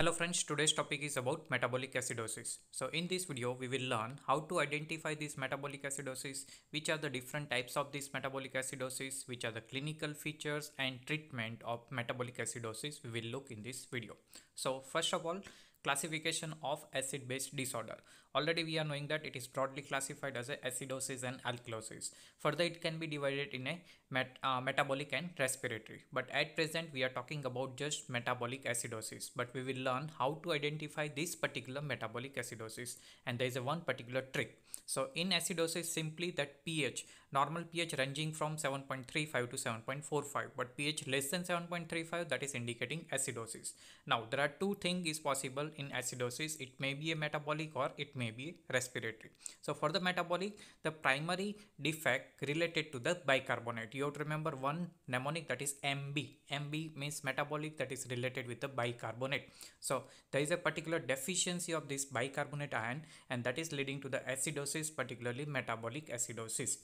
Hello friends, today's topic is about metabolic acidosis. So in this video, we will learn how to identify this metabolic acidosis, which are the different types of this metabolic acidosis, which are the clinical features and treatment of metabolic acidosis we will look in this video. So first of all, classification of acid base disorder. Already we are knowing that it is broadly classified as acidosis and alkalosis. Further, it can be divided in a met, uh, metabolic and respiratory. But at present, we are talking about just metabolic acidosis. But we will learn how to identify this particular metabolic acidosis. And there is a one particular trick so in acidosis, simply that pH, normal pH ranging from 7.35 to 7.45, but pH less than 7.35, that is indicating acidosis. Now there are two things is possible in acidosis. It may be a metabolic or it may be respiratory. So for the metabolic, the primary defect related to the bicarbonate. You have to remember one mnemonic that is MB. MB means metabolic that is related with the bicarbonate. So there is a particular deficiency of this bicarbonate ion and that is leading to the acidosis acidosis particularly metabolic acidosis.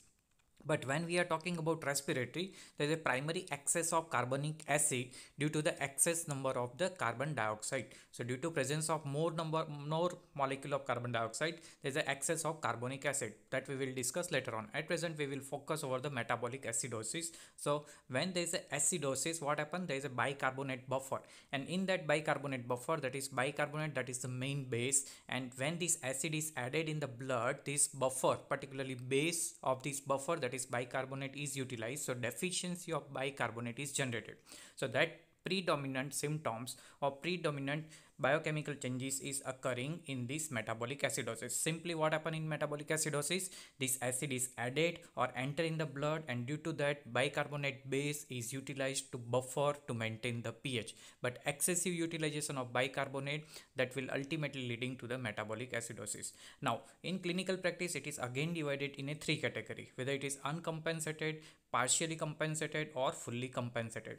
But when we are talking about respiratory, there is a primary excess of carbonic acid due to the excess number of the carbon dioxide. So due to presence of more number, more molecule of carbon dioxide, there is an excess of carbonic acid that we will discuss later on. At present, we will focus over the metabolic acidosis. So when there is an acidosis, what happens? There is a bicarbonate buffer and in that bicarbonate buffer, that is bicarbonate, that is the main base. And when this acid is added in the blood, this buffer, particularly base of this buffer, that bicarbonate is utilized so deficiency of bicarbonate is generated so that predominant symptoms or predominant biochemical changes is occurring in this metabolic acidosis. Simply what happen in metabolic acidosis, this acid is added or enter in the blood and due to that bicarbonate base is utilized to buffer to maintain the pH. But excessive utilization of bicarbonate that will ultimately leading to the metabolic acidosis. Now in clinical practice it is again divided in a three category whether it is uncompensated, partially compensated or fully compensated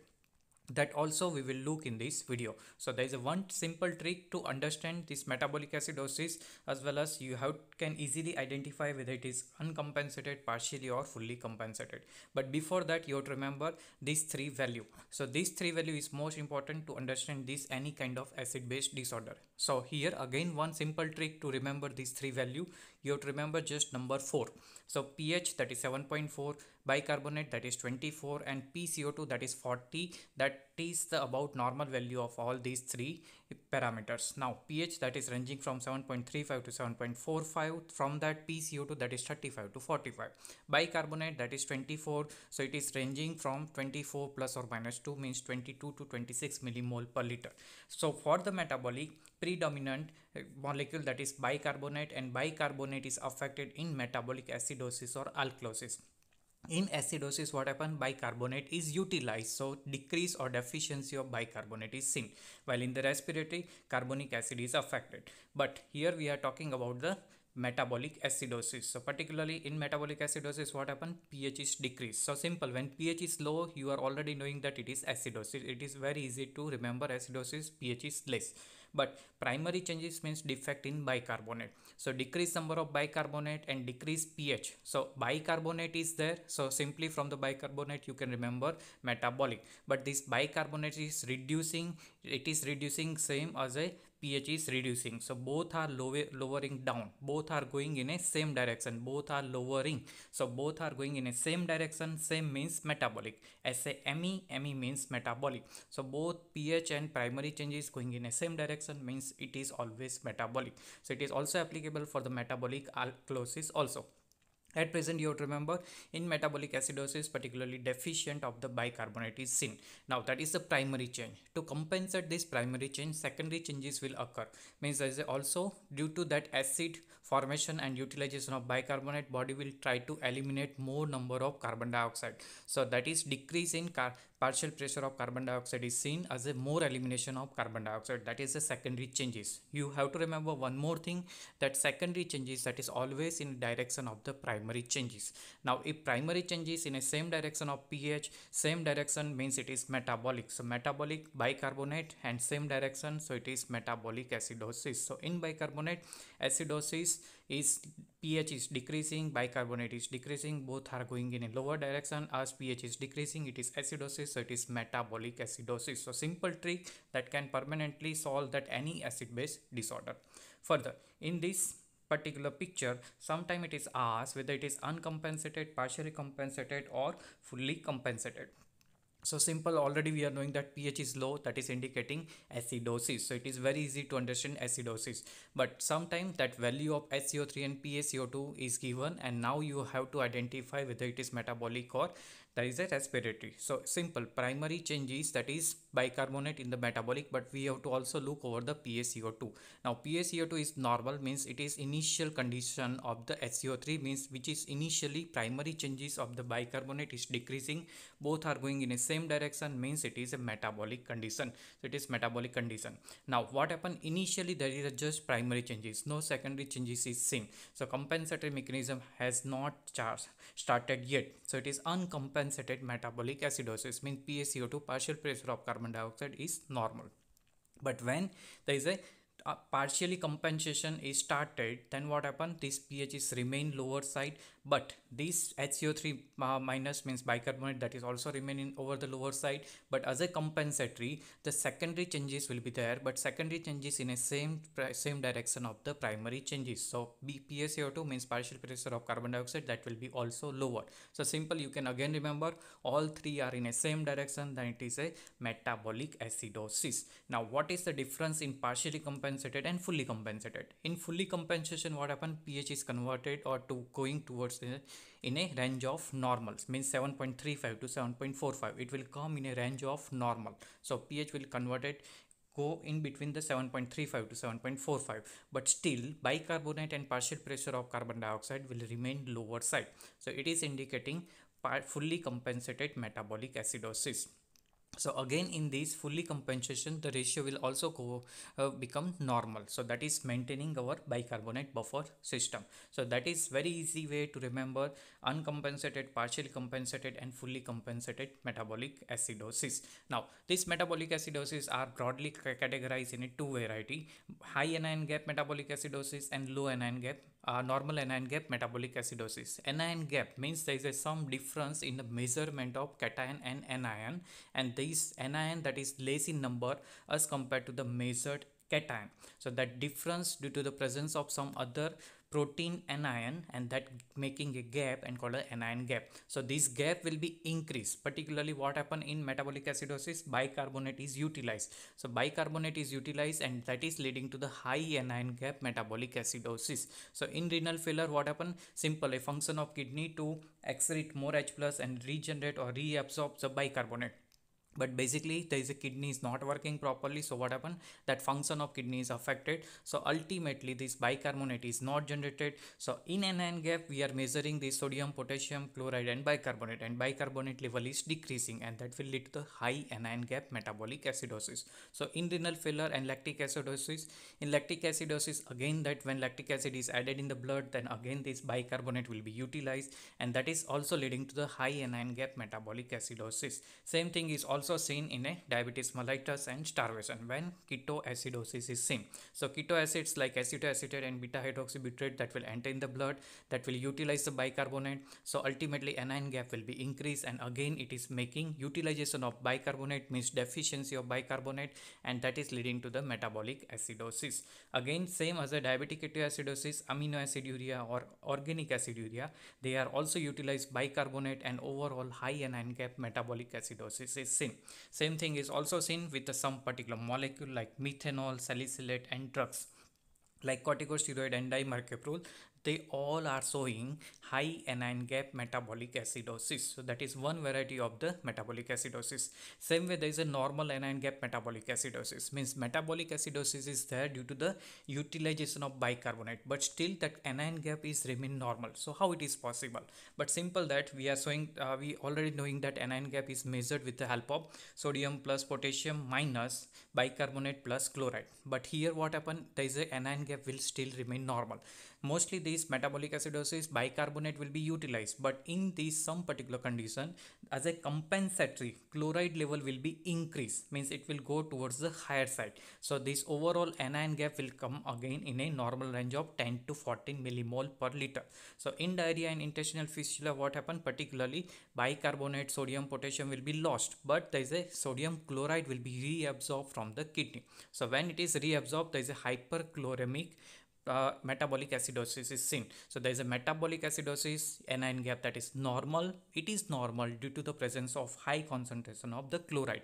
that also we will look in this video. So there is a one simple trick to understand this metabolic acidosis as well as you have can easily identify whether it is uncompensated, partially or fully compensated. But before that you have to remember these three value. So these three value is most important to understand this any kind of acid base disorder. So here again one simple trick to remember these three value. You have to remember just number 4. So pH thirty seven point four bicarbonate that is 24 and PCO2 that is 40 that is the about normal value of all these three parameters. Now pH that is ranging from 7.35 to 7.45 from that PCO2 that is 35 to 45. Bicarbonate that is 24 so it is ranging from 24 plus or minus 2 means 22 to 26 millimole per liter. So for the metabolic predominant eh, molecule that is bicarbonate and bicarbonate is affected in metabolic acidosis or alkalosis in acidosis what happen? bicarbonate is utilized so decrease or deficiency of bicarbonate is seen while in the respiratory carbonic acid is affected but here we are talking about the metabolic acidosis. So particularly in metabolic acidosis, what happened pH is decreased. So simple, when pH is low, you are already knowing that it is acidosis. It is very easy to remember acidosis, pH is less. But primary changes means defect in bicarbonate. So decreased number of bicarbonate and decrease pH. So bicarbonate is there. So simply from the bicarbonate, you can remember metabolic. But this bicarbonate is reducing, it is reducing same as a pH is reducing. So both are lower, lowering down. Both are going in a same direction. Both are lowering. So both are going in a same direction. Same means metabolic. SAME, ME means metabolic. So both pH and primary changes going in a same direction means it is always metabolic. So it is also applicable for the metabolic alkalosis also. At present, you have to remember in metabolic acidosis, particularly deficient of the bicarbonate is seen. Now that is the primary change. To compensate this primary change, secondary changes will occur. Means there is also due to that acid formation and utilization of bicarbonate, body will try to eliminate more number of carbon dioxide. So that is decrease in car partial pressure of carbon dioxide is seen as a more elimination of carbon dioxide that is the secondary changes you have to remember one more thing that secondary changes that is always in direction of the primary changes now if primary changes in a same direction of ph same direction means it is metabolic so metabolic bicarbonate and same direction so it is metabolic acidosis so in bicarbonate acidosis is pH is decreasing, bicarbonate is decreasing, both are going in a lower direction. As pH is decreasing, it is acidosis, so it is metabolic acidosis. So simple trick that can permanently solve that any acid-base disorder. Further, in this particular picture sometimes it is asked whether it is uncompensated partially compensated or fully compensated so simple already we are knowing that pH is low that is indicating acidosis. So it is very easy to understand acidosis. But sometimes that value of SCO3 and PaCO2 is given and now you have to identify whether it is metabolic or there is a respiratory. So simple primary changes that is bicarbonate in the metabolic but we have to also look over the PaCO2. Now PaCO2 is normal means it is initial condition of the SCO3 means which is initially primary changes of the bicarbonate is decreasing both are going in same same direction means it is a metabolic condition so it is metabolic condition now what happened initially there is just primary changes no secondary changes is seen so compensatory mechanism has not started yet so it is uncompensated metabolic acidosis means PaCO2 partial pressure of carbon dioxide is normal but when there is a uh, partially compensation is started then what happened this ph is remain lower side but this HCO3 uh, minus means bicarbonate that is also remaining over the lower side but as a compensatory the secondary changes will be there but secondary changes in a same same direction of the primary changes so BPaCO2 means partial pressure of carbon dioxide that will be also lower. so simple you can again remember all three are in a same direction then it is a metabolic acidosis now what is the difference in partially compensated and fully compensated in fully compensation what happened pH is converted or to going towards uh, in a range of normals means 7.35 to 7.45 it will come in a range of normal so ph will convert it go in between the 7.35 to 7.45 but still bicarbonate and partial pressure of carbon dioxide will remain lower side so it is indicating fully compensated metabolic acidosis so again in this fully compensation the ratio will also go, uh, become normal so that is maintaining our bicarbonate buffer system so that is very easy way to remember uncompensated partially compensated and fully compensated metabolic acidosis now these metabolic acidosis are broadly categorized in a two variety high anion gap metabolic acidosis and low anion gap normal anion gap metabolic acidosis. Anion gap means there is a some difference in the measurement of cation and anion and this anion that is less in number as compared to the measured cation. So that difference due to the presence of some other protein anion and that making a gap and called an anion gap. So this gap will be increased particularly what happen in metabolic acidosis bicarbonate is utilized. So bicarbonate is utilized and that is leading to the high anion gap metabolic acidosis. So in renal failure what happen simple a function of kidney to excrete more H plus and regenerate or reabsorb the bicarbonate but basically there is a kidney is not working properly so what happened that function of kidney is affected so ultimately this bicarbonate is not generated so in an end gap we are measuring the sodium potassium chloride and bicarbonate and bicarbonate level is decreasing and that will lead to the high anion gap metabolic acidosis so in renal failure and lactic acidosis in lactic acidosis again that when lactic acid is added in the blood then again this bicarbonate will be utilized and that is also leading to the high anion gap metabolic acidosis same thing is also also seen in a diabetes mellitus and starvation when ketoacidosis is seen. So ketoacids like acetoacetate and beta hydroxybutyrate that will enter in the blood that will utilize the bicarbonate. So ultimately anion gap will be increased and again it is making utilization of bicarbonate means deficiency of bicarbonate and that is leading to the metabolic acidosis. Again same as the diabetic ketoacidosis, amino acid urea or organic acid urea, they are also utilized bicarbonate and overall high anion gap metabolic acidosis is seen. Same thing is also seen with some particular molecule like methanol, salicylate and drugs like corticosteroid and dimercaprol they all are showing high anion gap metabolic acidosis. So that is one variety of the metabolic acidosis. Same way there is a normal anion gap metabolic acidosis means metabolic acidosis is there due to the utilization of bicarbonate but still that anion gap is remain normal. So how it is possible? But simple that we are showing uh, we already knowing that anion gap is measured with the help of sodium plus potassium minus bicarbonate plus chloride. But here what happened there is a anion gap will still remain normal mostly these metabolic acidosis bicarbonate will be utilized but in these some particular condition as a compensatory chloride level will be increased means it will go towards the higher side so this overall anion gap will come again in a normal range of 10 to 14 millimole per liter so in diarrhea and intestinal fistula what happened particularly bicarbonate sodium potassium will be lost but there is a sodium chloride will be reabsorbed from the kidney so when it is reabsorbed there is a hyperchloremic uh, metabolic acidosis is seen. So there is a metabolic acidosis anion gap that is normal. It is normal due to the presence of high concentration of the chloride.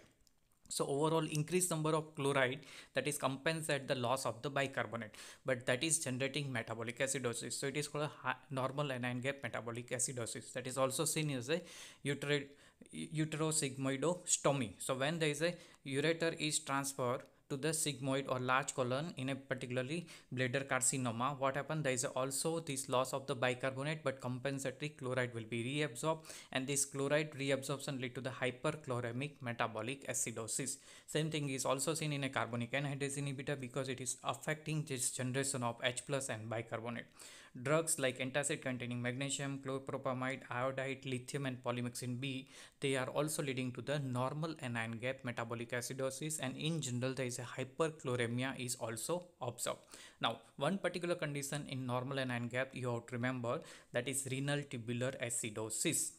So overall increased number of chloride that is compensate the loss of the bicarbonate, but that is generating metabolic acidosis. So it is called a normal anion gap metabolic acidosis that is also seen as a uterate uterosigmoidostomy. So when there is a ureter is transferred to the sigmoid or large colon in a particularly bladder carcinoma. What happened? There is also this loss of the bicarbonate but compensatory chloride will be reabsorbed and this chloride reabsorption lead to the hyperchloremic metabolic acidosis. Same thing is also seen in a carbonic anhydrase inhibitor because it is affecting this generation of H plus and bicarbonate. Drugs like antacid containing magnesium, chlorpropamide, iodide, lithium and polymyxin B, they are also leading to the normal anion gap metabolic acidosis and in general there is a hyperchloremia is also observed. Now one particular condition in normal anion gap you have to remember that is renal tubular acidosis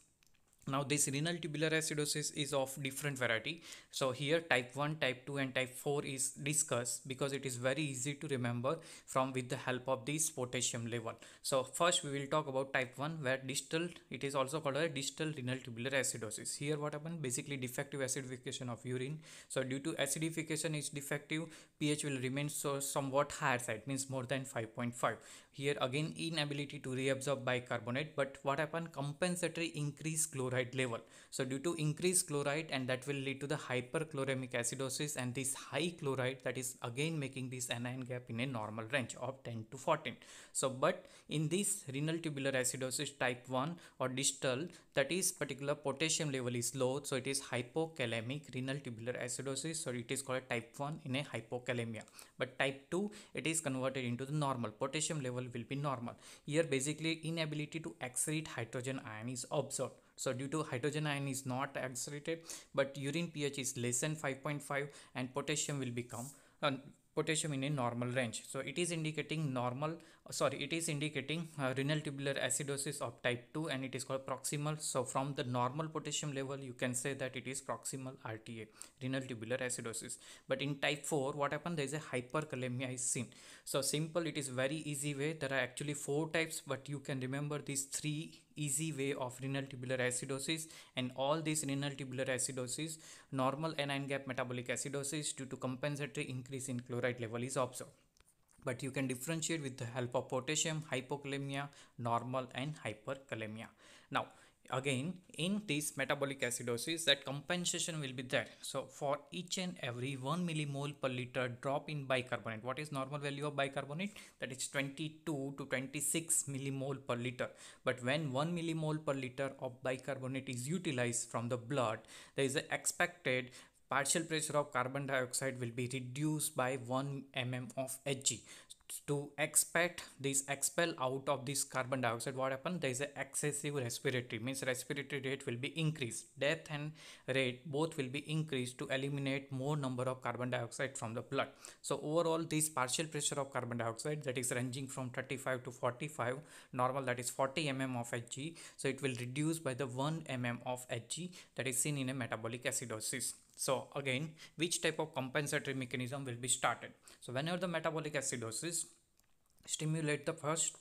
now this renal tubular acidosis is of different variety so here type 1 type 2 and type 4 is discussed because it is very easy to remember from with the help of this potassium level so first we will talk about type 1 where distal it is also called a distal renal tubular acidosis here what happened basically defective acidification of urine so due to acidification is defective ph will remain so somewhat higher side means more than 5.5 here again inability to reabsorb bicarbonate but what happened compensatory increase chloride chloride level. So due to increased chloride and that will lead to the hyperchloremic acidosis and this high chloride that is again making this anion gap in a normal range of 10 to 14. So but in this renal tubular acidosis type 1 or distal that is particular potassium level is low so it is hypokalemic renal tubular acidosis so it is called type 1 in a hypokalemia. but type 2 it is converted into the normal potassium level will be normal here basically inability to excrete hydrogen ion is observed so due to hydrogen ion is not accelerated, but urine pH is less than 5.5 and potassium will become And potassium in a normal range. So it is indicating normal, sorry, it is indicating uh, renal tubular acidosis of type 2 and it is called proximal. So from the normal potassium level, you can say that it is proximal RTA, renal tubular acidosis. But in type 4, what happened? There is a hyperkalemia is seen. So simple, it is very easy way. There are actually four types, but you can remember these three easy way of renal tubular acidosis and all these renal tubular acidosis, normal anion gap metabolic acidosis due to compensatory increase in chloride level is observed. But you can differentiate with the help of potassium, hypokalemia, normal and hyperkalemia. Now, again in this metabolic acidosis that compensation will be there so for each and every 1 millimole per liter drop in bicarbonate what is normal value of bicarbonate that is 22 to 26 millimole per liter but when 1 millimole per liter of bicarbonate is utilized from the blood there is an expected partial pressure of carbon dioxide will be reduced by 1 mm of Hg to expect this expel out of this carbon dioxide what happened there is a excessive respiratory means respiratory rate will be increased death and rate both will be increased to eliminate more number of carbon dioxide from the blood so overall this partial pressure of carbon dioxide that is ranging from 35 to 45 normal that is 40 mm of hg so it will reduce by the 1 mm of hg that is seen in a metabolic acidosis so again, which type of compensatory mechanism will be started? So whenever the metabolic acidosis stimulate the first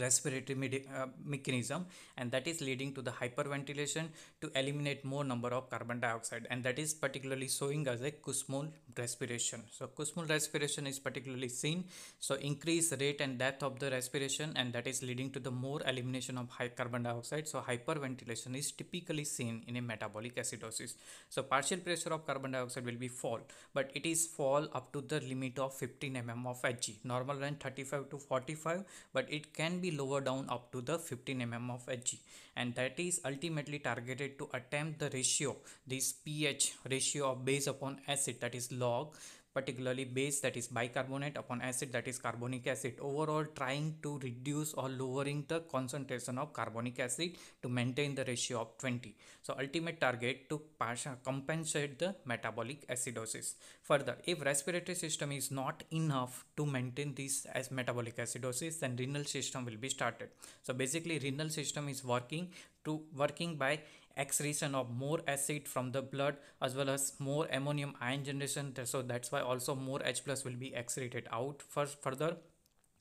respiratory uh, mechanism and that is leading to the hyperventilation to eliminate more number of carbon dioxide and that is particularly showing as a Kussmaul respiration so Kussmaul respiration is particularly seen so increase rate and depth of the respiration and that is leading to the more elimination of high carbon dioxide so hyperventilation is typically seen in a metabolic acidosis so partial pressure of carbon dioxide will be fall but it is fall up to the limit of 15 mm of Hg normal range 35 to 45 but it can be lowered down up to the 15 mm of Hg and that is ultimately targeted to attempt the ratio this pH ratio of base upon acid that is log particularly base that is bicarbonate upon acid that is carbonic acid overall trying to reduce or lowering the concentration of carbonic acid to maintain the ratio of 20 so ultimate target to uh, compensate the metabolic acidosis further if respiratory system is not enough to maintain this as metabolic acidosis then renal system will be started so basically renal system is working to working by excretion of more acid from the blood as well as more ammonium ion generation so that's why also more H plus will be excreted out first further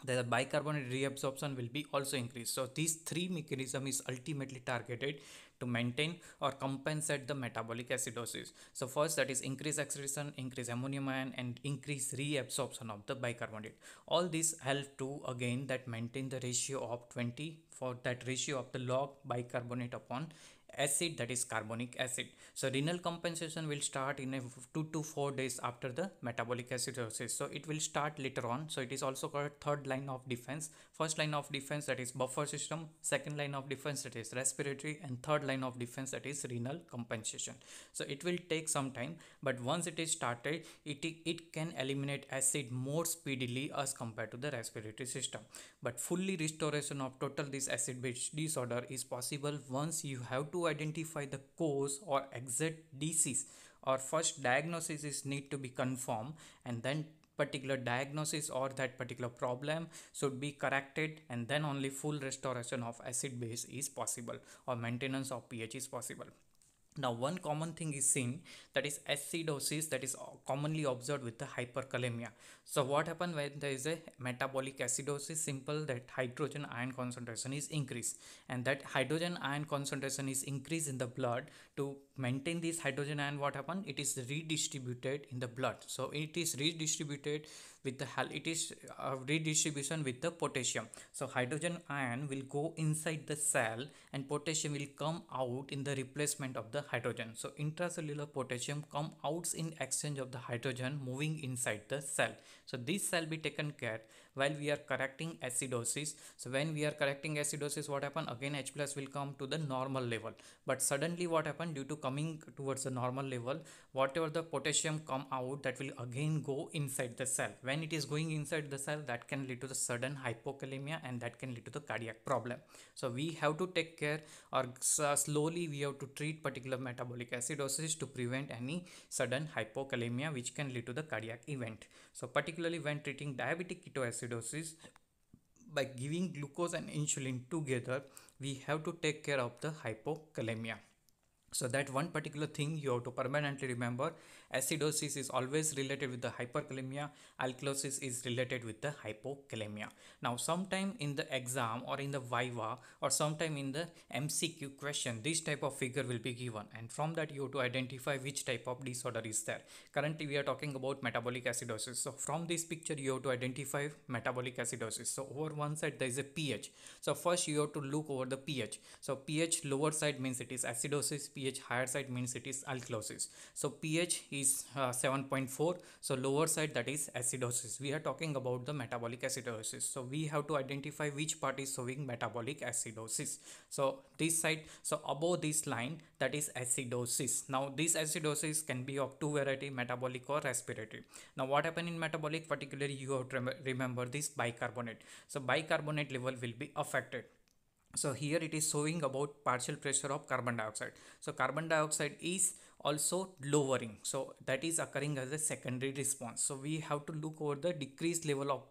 the bicarbonate reabsorption will be also increased. So these three mechanism is ultimately targeted to maintain or compensate the metabolic acidosis. So first that is increase excretion, increase ammonium ion and increase reabsorption of the bicarbonate. All these help to again that maintain the ratio of 20 for that ratio of the log bicarbonate upon acid that is carbonic acid. So renal compensation will start in a 2 to 4 days after the metabolic acidosis. So it will start later on. So it is also called third line of defense. First line of defense that is buffer system, second line of defense that is respiratory and third line of defense that is renal compensation. So it will take some time but once it is started it, it can eliminate acid more speedily as compared to the respiratory system. But fully restoration of total this acid-base disorder is possible once you have to identify the cause or exact disease or first diagnosis is need to be confirmed and then particular diagnosis or that particular problem should be corrected and then only full restoration of acid base is possible or maintenance of pH is possible. Now, one common thing is seen that is acidosis that is uh, commonly observed with the hyperkalemia. So, what happens when there is a metabolic acidosis? Simple that hydrogen ion concentration is increased, and that hydrogen ion concentration is increased in the blood. To maintain this hydrogen ion, what happened? It is redistributed in the blood. So, it is redistributed with the it is a uh, redistribution with the potassium so hydrogen ion will go inside the cell and potassium will come out in the replacement of the hydrogen so intracellular potassium come out in exchange of the hydrogen moving inside the cell so this cell be taken care while we are correcting acidosis. So when we are correcting acidosis, what happen? Again, H plus will come to the normal level. But suddenly what happen due to coming towards the normal level, whatever the potassium come out, that will again go inside the cell. When it is going inside the cell, that can lead to the sudden hypokalemia and that can lead to the cardiac problem. So we have to take care or uh, slowly we have to treat particular metabolic acidosis to prevent any sudden hypokalemia which can lead to the cardiac event. So particularly when treating diabetic ketoacidosis, acidosis by giving glucose and insulin together we have to take care of the hypokalemia so that one particular thing you have to permanently remember, acidosis is always related with the hyperkalemia, alkalosis is related with the hypokalemia. Now sometime in the exam or in the Viva or sometime in the MCQ question, this type of figure will be given and from that you have to identify which type of disorder is there. Currently we are talking about metabolic acidosis. So from this picture you have to identify metabolic acidosis. So over one side there is a pH. So first you have to look over the pH. So pH lower side means it is acidosis, pH higher side means it is alkalosis. So pH is uh, 7.4. So lower side that is acidosis. We are talking about the metabolic acidosis. So we have to identify which part is showing metabolic acidosis. So this side, so above this line that is acidosis. Now this acidosis can be of two variety metabolic or respiratory. Now what happened in metabolic particularly you have to remember this bicarbonate. So bicarbonate level will be affected so here it is showing about partial pressure of carbon dioxide so carbon dioxide is also lowering so that is occurring as a secondary response so we have to look over the decreased level of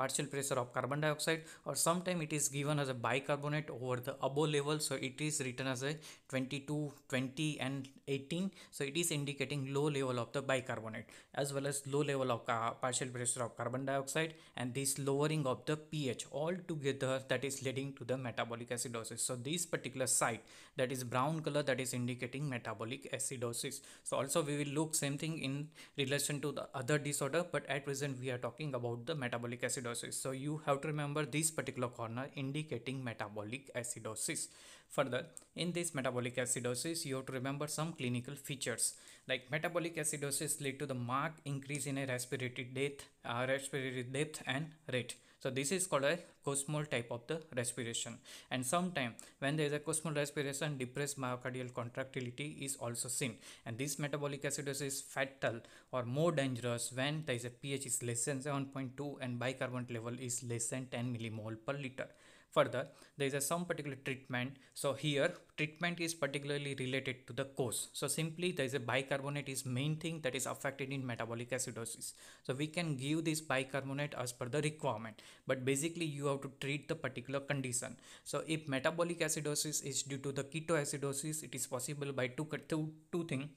partial pressure of carbon dioxide or sometime it is given as a bicarbonate over the above level so it is written as a 22 20 and 18 so it is indicating low level of the bicarbonate as well as low level of partial pressure of carbon dioxide and this lowering of the ph all together that is leading to the metabolic acidosis so this particular site that is brown color that is indicating metabolic acidosis so also we will look same thing in relation to the other disorder but at present we are talking about the metabolic acidosis so you have to remember this particular corner indicating metabolic acidosis further in this metabolic acidosis you have to remember some clinical features like metabolic acidosis lead to the marked increase in a respiratory death uh, respiratory depth and rate so this is called a cosmol type of the respiration. And sometime when there is a cosmol respiration, depressed myocardial contractility is also seen. And this metabolic acidosis is fatal or more dangerous when there is a pH is less than 7.2 and bicarbonate level is less than 10 millimole per liter. Further, there is a some particular treatment. So here treatment is particularly related to the cause. So simply there is a bicarbonate is main thing that is affected in metabolic acidosis. So we can give this bicarbonate as per the requirement, but basically you have to treat the particular condition. So if metabolic acidosis is due to the ketoacidosis, it is possible by two, two, two things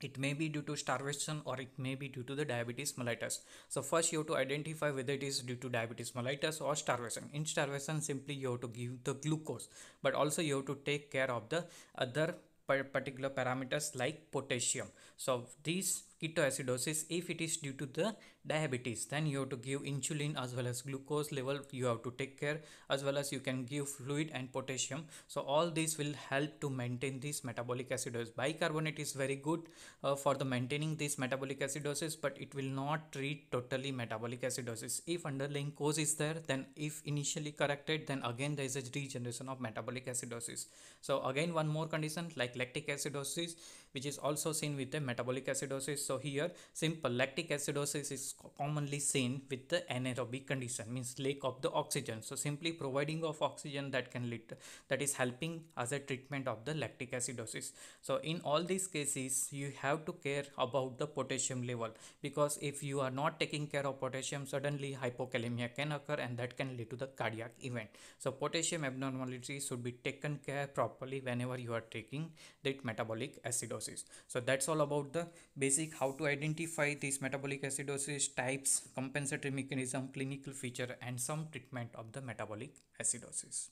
it may be due to starvation or it may be due to the diabetes mellitus. So first you have to identify whether it is due to diabetes mellitus or starvation. In starvation simply you have to give the glucose but also you have to take care of the other particular parameters like potassium. So these ketoacidosis if it is due to the diabetes then you have to give insulin as well as glucose level you have to take care as well as you can give fluid and potassium so all these will help to maintain this metabolic acidosis bicarbonate is very good uh, for the maintaining this metabolic acidosis but it will not treat totally metabolic acidosis if underlying cause is there then if initially corrected then again there is a regeneration of metabolic acidosis so again one more condition like lactic acidosis which is also seen with the metabolic acidosis. So here simple lactic acidosis is commonly seen with the anaerobic condition means lack of the oxygen. So simply providing of oxygen that can lead that is helping as a treatment of the lactic acidosis. So in all these cases you have to care about the potassium level because if you are not taking care of potassium suddenly hypokalemia can occur and that can lead to the cardiac event. So potassium abnormality should be taken care properly whenever you are taking that metabolic acidosis acidosis so that's all about the basic how to identify these metabolic acidosis types compensatory mechanism clinical feature and some treatment of the metabolic acidosis